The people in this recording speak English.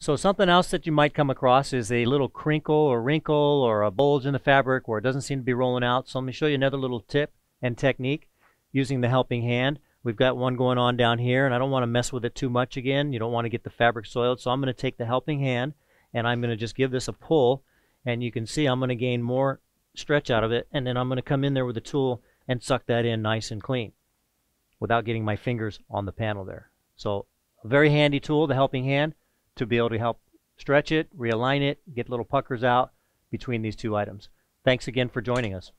So something else that you might come across is a little crinkle or wrinkle or a bulge in the fabric where it doesn't seem to be rolling out. So let me show you another little tip and technique using the helping hand. We've got one going on down here and I don't want to mess with it too much again. You don't want to get the fabric soiled. So I'm going to take the helping hand and I'm going to just give this a pull and you can see I'm going to gain more stretch out of it and then I'm going to come in there with a the tool and suck that in nice and clean without getting my fingers on the panel there. So a very handy tool, the helping hand to be able to help stretch it, realign it, get little puckers out between these two items. Thanks again for joining us.